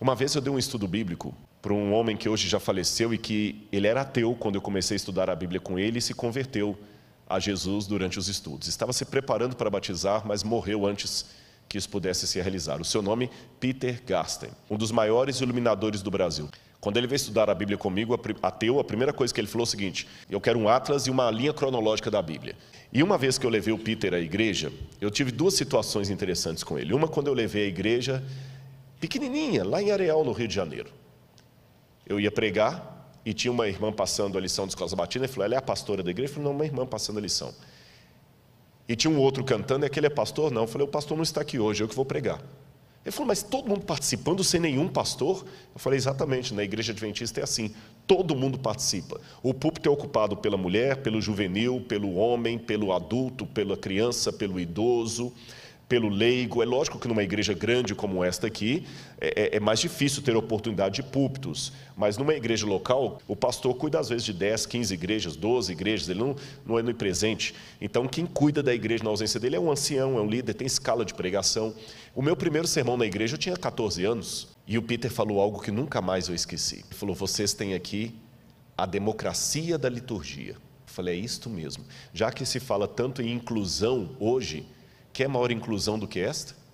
Uma vez eu dei um estudo bíblico para um homem que hoje já faleceu e que ele era ateu quando eu comecei a estudar a Bíblia com ele e se converteu a Jesus durante os estudos. Estava se preparando para batizar, mas morreu antes que isso pudesse se realizar. O seu nome, Peter Gasten, um dos maiores iluminadores do Brasil. Quando ele veio estudar a Bíblia comigo, ateu, a primeira coisa que ele falou é o seguinte: eu quero um atlas e uma linha cronológica da Bíblia. E uma vez que eu levei o Peter à igreja, eu tive duas situações interessantes com ele. Uma, quando eu levei à igreja pequenininha, lá em Areal, no Rio de Janeiro. Eu ia pregar e tinha uma irmã passando a lição dos Escola Sabatina, e falou, ela é a pastora da igreja? Eu falei, não, uma irmã passando a lição. E tinha um outro cantando, e aquele é pastor? Não. Eu falei, o pastor não está aqui hoje, eu que vou pregar. Ele falou, mas todo mundo participando sem nenhum pastor? Eu falei, exatamente, na igreja adventista é assim, todo mundo participa. O púlpito é ocupado pela mulher, pelo juvenil, pelo homem, pelo adulto, pela criança, pelo idoso, pelo leigo. É lógico que numa igreja grande como esta aqui, é, é, é, mais difícil ter oportunidade de púlpitos, mas numa igreja local, o pastor cuida às vezes de 10, 15 igrejas, 12 igrejas, ele não, não é no presente. Então, quem cuida da igreja na ausência dele é um ancião, é um líder, tem escala de pregação. O meu primeiro sermão na igreja, eu tinha 14 anos, e o Peter falou algo que nunca mais eu esqueci. Ele falou: Vocês têm aqui a democracia da liturgia. Eu falei, é isto mesmo. Já que se fala tanto em inclusão hoje, Quer maior inclusão do que esta?